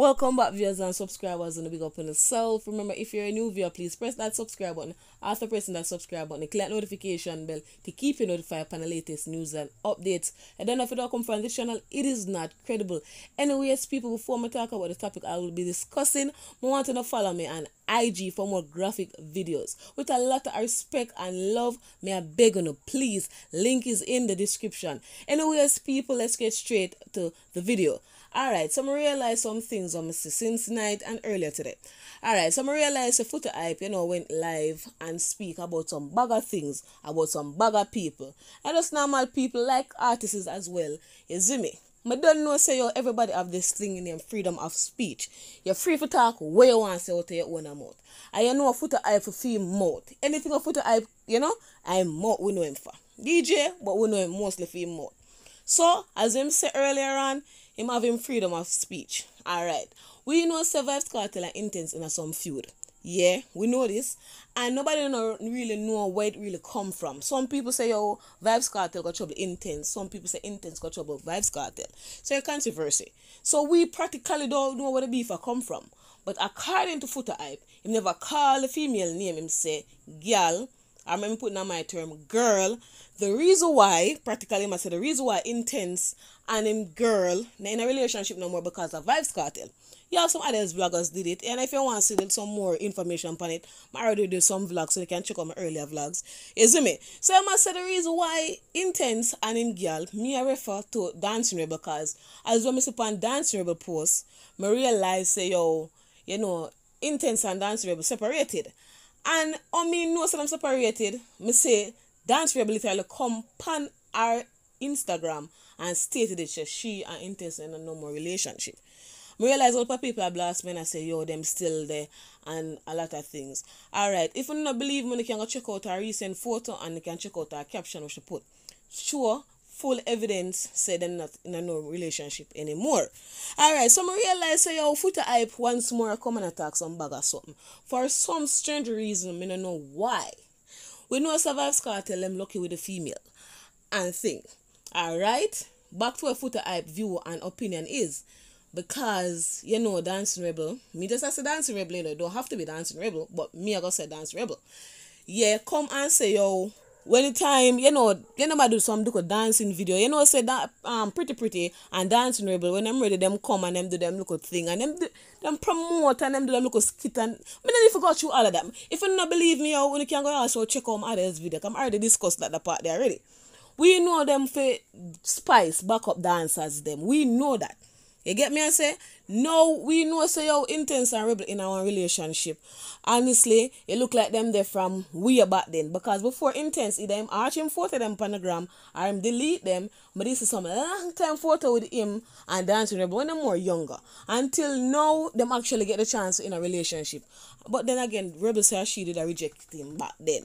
Welcome back, viewers and subscribers, on the big up on yourself. Remember, if you're a new viewer, please press that subscribe button. After pressing that subscribe button, click that notification bell to keep you notified for the latest news and updates. And then if it all come from this channel, it is not credible. Anyways, people, before I talk about the topic I will be discussing, I want to to follow me and IG for more graphic videos. With a lot of respect and love, may I beg on you, please. Link is in the description. Anyways, people, let's get straight to the video. Alright, so I realized some things on um, Mr. since night and earlier today. Alright, so I realized the photo hype, you know, went live and speak about some bagger things, about some bagger people. And us normal people like artists as well. You see me? But don't know say yo everybody have this thing in them freedom of speech. You're free to talk where you want to say out you your own mouth. I you know a foot I for feel mouth. Anything a foot I you know, I'm mouth we know him for. DJ, but we know him mostly for him mouth. So as him said earlier on, him having freedom of speech. Alright. We know survived cartel and intense in a some feud. Yeah, we know this. And nobody know, really know where it really come from. Some people say, oh, Vibes Cartel got trouble intense. Some people say intense got trouble Vibes Cartel. So a controversy. So we practically don't know where the beef come from. But according to Footer Hype, him never call a female name. Him say, girl, I remember putting on my term girl. The reason why, practically, I said the reason why intense and him girl not in a relationship no more because of Vibes Cartel. You have some other vloggers did it, and if you want to see some more information on it, I already do some vlogs so you can check out my earlier vlogs. Is me? So I must say the reason why intense and him girl me I refer to dancing rebel because as when I see on dancing rebel post, I lies say yo, you know, intense and dancing rebel separated. And on me know that I'm separated, me say dance rehabilitator come pan our Instagram and stated that she and intense in a normal relationship. I realize all people are blast I say, yo, them still there and a lot of things. Alright, if you don't believe me, you can go check out our recent photo and you can check out our caption which she put. Sure, full evidence say are not in a no relationship anymore. Alright, so I realize say yo foot hype once more come and attack some bag or something. For some strange reason, I don't know why. We know a survive tell them lucky with the female and thing. Alright? Back to a footer hype view and opinion is because you know dancing rebel. Me just as a dancing rebel, you know, don't have to be dancing rebel, but me I go say dance rebel. Yeah, come and say yo when time you know you know I do some do dancing video you know say that um pretty pretty and dancing rebel when I'm ready them come and them do them look thing and them do, them promote and them do them look skit and but then forgot you all of them if you not believe me you can go also check out my other video I'm already discussed that the part there already we know them for spice backup dancers them we know that you get me? I say, no, we know say how intense and rebel in our relationship. Honestly, it look like them they from way back then. Because before intense, either him arch him photo them panogram i him delete them. But this is some long time photo with him and dancing rebel when them more younger. Until now, them actually get a chance in a relationship. But then again, rebel say she did a reject him back then.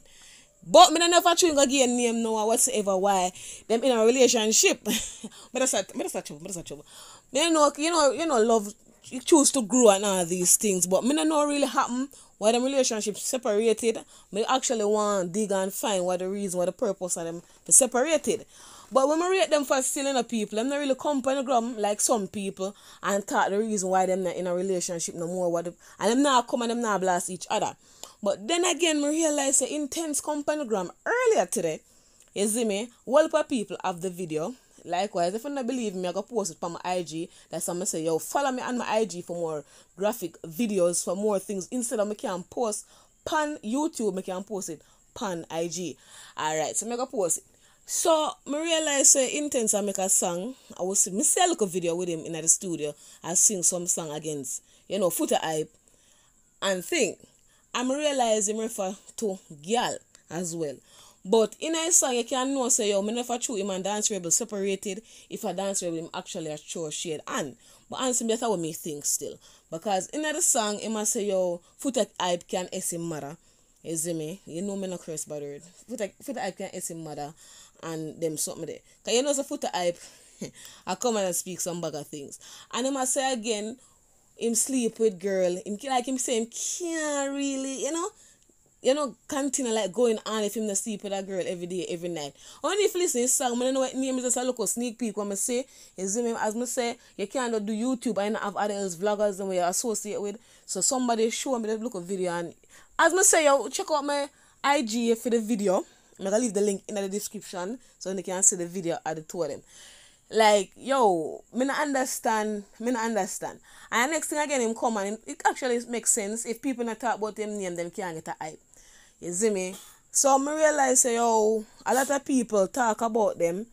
But me never chewing again name no whatsoever why them in a relationship. but that's a but that's a trouble. But that's a trouble. know you know you know love you choose to grow and all these things. But me no know really happen why them relationships separated. Me actually want dig and find what the reason, what the purpose of them to separated. But when we rate them for stealing a people, I'm not really company gram like some people and talk the reason why them not in a relationship no more. What and them not come and them not blast each other. But then again, we realize the intense company gram earlier today. You see me? Well, people of the video Likewise, if you don't believe me, I go post it on my IG. That's someone say, yo, follow me on my IG for more graphic videos, for more things. Instead of me can post pan YouTube, me can post it pan IG. Alright, so me go post it. So I realize say intense I make a song. I was me see a little video with him in the studio. I sing some song against, you know, footer hype and thing. I'm realizing refer to girl as well. But in a song, you can know say yo, me never true him and dance rebel separated. If I dance rebel, him actually a true shared. And but answer better what me think still. Because in the song, him a say yo, foot at hype can es him mother. is it me? You know me no curse by the word. Foot at foot can not him mother and them something there. Cause you know the foot at I come and I speak some bugger things. And him a say again, him sleep with girl. Him like him say him can't really, you know you know, continue like going on if him to sleep with that girl every day, every night. Only if you listen to his song, I know what name is just a look sneak peek when I say is him as me say you can't do YouTube I not have other else vloggers than we associate with. So somebody show me the look of video and as me say yo check out my IG for the video. I'm gonna leave the link in the description so you can see the video at the two of them. Like yo, me not understand, me not understand. And next thing again him come and it actually makes sense if people not talk about them name, them can't get a hype. You see me? So I realize say oh a lot of people talk about them.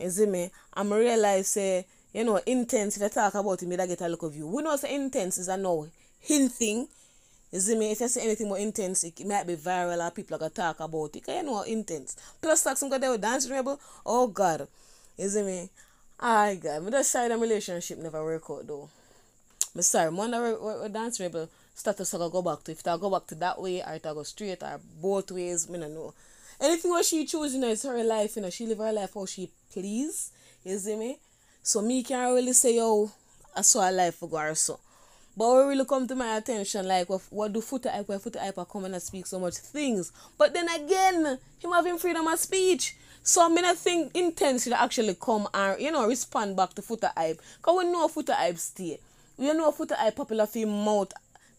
You see me? I realize say you know intense if I talk about it, me that get a look of you. We know say intense is a no hint thing. You see me? If I say anything more intense, it might be viral or people are gonna talk about it. you know intense. Plus talk some guy there dance rebel. Oh god. You see me? I god, me just shy them relationship never work out though. I'm sorry, I'm wonder dance rebel I go back to. If I go back to that way or if I go straight or both ways, me no know. Anything what she choose, you know, it's her life, you know, she live her life how she please. You see me? So me can't really say yo I saw her life for or so. But what really come to my attention, like what, what do foot hype, where foot hype come and speak so much things. But then again, him having freedom of speech. So I mean I think intense should actually come and you know respond back to foot hype. Cause we know foot hype stay. We know foot hype popular for mouth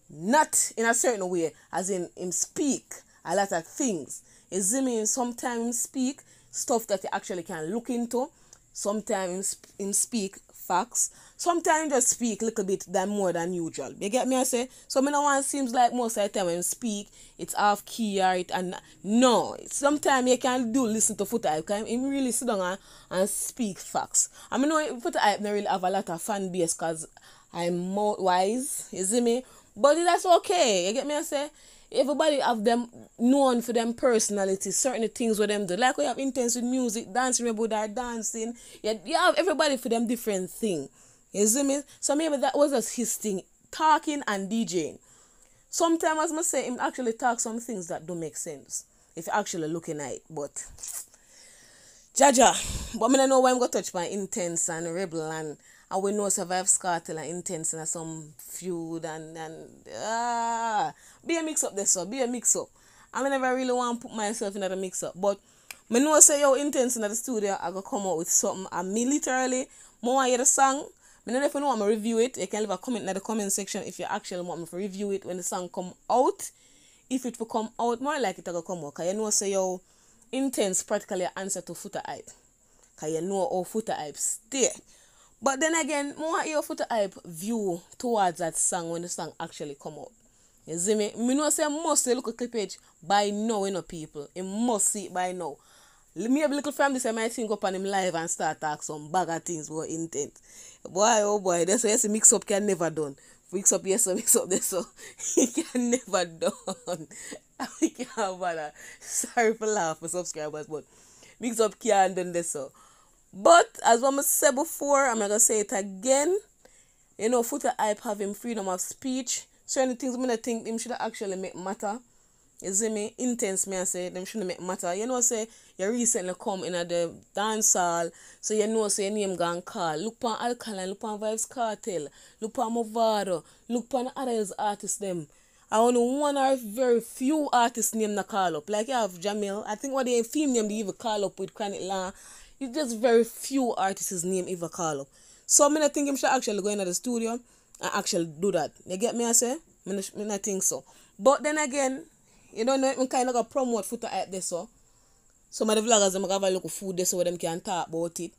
not in a certain way, as in him speak a lot of things. You see me sometimes speak stuff that you actually can look into. Sometimes him speak facts. Sometimes just speak a little bit than more than usual. You get me? I say so. Me no one seems like most of the time when you speak, it's half key or it and no. Sometimes you can do listen to foot hype. Can him really sit down and, and speak facts. I mean, no, foot hype really have a lot of fan base because I'm more wise. You see me? But that's okay. You get me? I say everybody have them known for them personality, certain things with them do. Like we have intense with music, dancing, remember that dancing. Yeah, you have everybody for them different thing. You see me? So maybe that was just his thing, talking and DJing. Sometimes I must say him actually talk some things that don't make sense if you're actually looking at it, but Jaja. But I don't know why I'm gonna touch my intense and rebel and I will not survive cartel and intense and some feud and and ah be a mix up this so be a mix up. I mean, never really want to put myself in a mix up, but me know say yo intense in the studio I go come out with something I me literally more I hear the song. Me know if you know I'm review it, you can leave a comment in the comment section if you actually want me to review it when the song come out. If it will come out more like it will come out, cause you know say yo intense practically answer to footer hype. Cause you know all footer hype stay. But then again, more ear for the hype view towards that song when the song actually come out. You see me? Me know say must look at clippage by now, you know, people. It must see it by now. Me a little family say might think go on him live and start talk some bagger things were intent. Boy, oh boy, that's why a mix up can never done. Mix up yes, mix up this so it can never done. I can't bother. Sorry for laugh for subscribers, but mix up can done this so. But as Mama said before, I'm not gonna say it again. You know, Futa Hype having freedom of speech. Certain things me I think them should actually make matter. You see me? Intense me I say them shouldn't make matter. You know say you recently come in at the dance hall, so you know say your name gone call. Look on Alkaline, look pan Vibes Cartel, look on Movado, look pan others artists them. I only one or very few artists name na call up. Like you have Jamil. I think what they female name they even call up with Chronic Law there's very few artists named Eva Carlo. So I'm not think him should actually go into the studio and actually do that. You get me I say? I not think so. But then again, you know, I'm kind of promote food at this so. So my vloggers I'm have a look of food this so them can talk about it.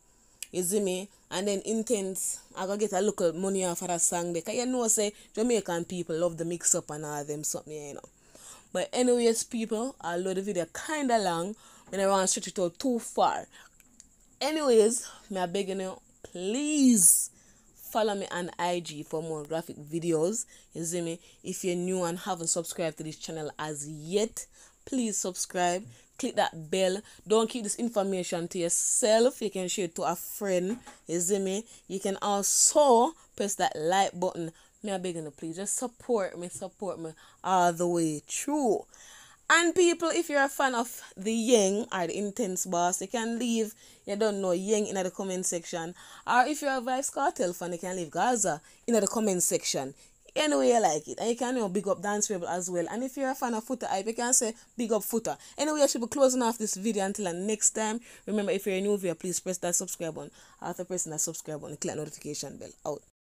You see me? And then intense, I gonna get a look of money off of that song there. Cause you know say Jamaican people love the mix up and all them something, you know. But anyways people, although the video kinda long, and I want to stretch it out too far anyways me are begging you please follow me on IG for more graphic videos. You see me? If you're new and haven't subscribed to this channel as yet, please subscribe. Click that bell. Don't keep this information to yourself. You can share it to a friend. You see me? You can also press that like button. Me, a beg you, please just support me. Support me all the way through. And people, if you're a fan of the yang or the intense boss, you can leave you don't know yang in the comment section. Or if you're a Vice Cartel fan, you can leave Gaza in the comment section. Anyway, you like it. And you can you know, big up Dance Rebel as well. And if you're a fan of Footer Hype, you can say big up Footer. Anyway, I should be closing off this video until next time. Remember, if you're a new viewer, please press that subscribe button. After pressing that subscribe button, click notification bell. Out.